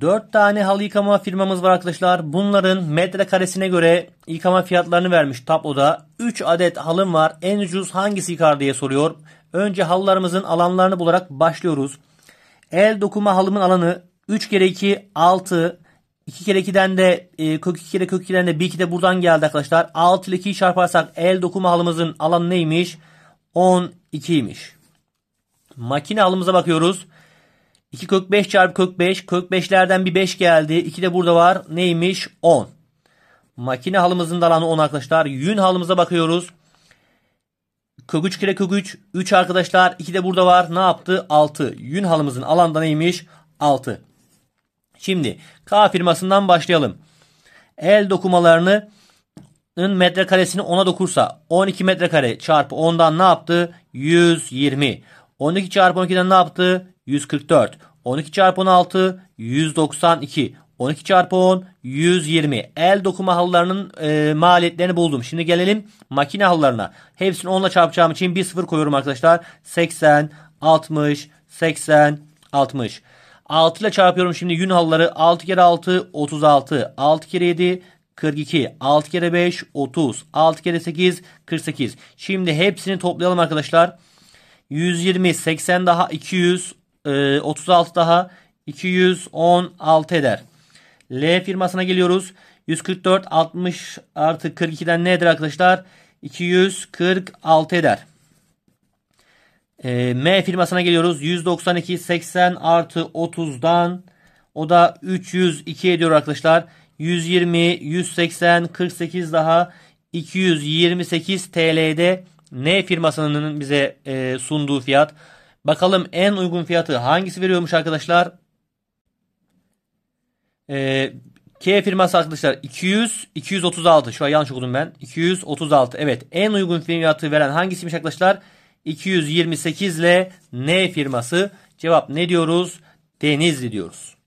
4 tane halı yıkama firmamız var arkadaşlar. Bunların metrekaresine göre yıkama fiyatlarını vermiş tabloda. 3 adet halım var. En ucuz hangisi yıkar diye soruyor. Önce halılarımızın alanlarını bularak başlıyoruz. El dokuma halımın alanı 3 kere 2 6 2 kere 2'den de e, kök 2 kere kök 2'den de 1 2 de buradan geldi arkadaşlar. 6 ile 2'yi çarparsak el dokuma halımızın alanı neymiş? 12'ymiş. Makine halımıza bakıyoruz. 2 kök 5 çarpı kök 5. Kök 5'lerden bir 5 geldi. 2 de burada var. Neymiş? 10. Makine halımızın da alanı 10 arkadaşlar. Yün halımıza bakıyoruz. Kök 3 kere kök 3. 3 arkadaşlar. 2 de burada var. Ne yaptı? 6. Yün halımızın alanda neymiş? 6. Şimdi K firmasından başlayalım. El dokumalarını metrekaresini 10'a dokursa 12 metrekare çarpı 10'dan ne yaptı? 120. 12 çarpı 12'den ne yaptı? 144. 12 çarpı 16 192. 12 çarpı 10 120. El dokuma halılarının e, maliyetlerini buldum. Şimdi gelelim makine halılarına. Hepsini 10 ile çarpacağım için bir sıfır koyuyorum arkadaşlar. 80, 60, 80, 60. 6 ile çarpıyorum şimdi yün halıları. 6 kere 6 36. 6 kere 7 42. 6 kere 5 30. 6 kere 8 48. Şimdi hepsini toplayalım arkadaşlar. 120, 80 daha 200, 36 e, daha 216 eder. L firmasına geliyoruz. 144 60 artı 42'den nedir arkadaşlar? 246 eder. E, M firmasına geliyoruz. 192 80 artı 30'dan o da 302 ediyor arkadaşlar. 120 180 48 daha 228 TL'de N firmasının bize e, sunduğu fiyat. Bakalım en uygun fiyatı hangisi veriyormuş arkadaşlar? Ee, K firması arkadaşlar 200 236 şu an yanlış okudum ben. 236 evet en uygun fiyatı veren hangisiymiş arkadaşlar? 228 ile N firması. Cevap ne diyoruz? Denizli diyoruz.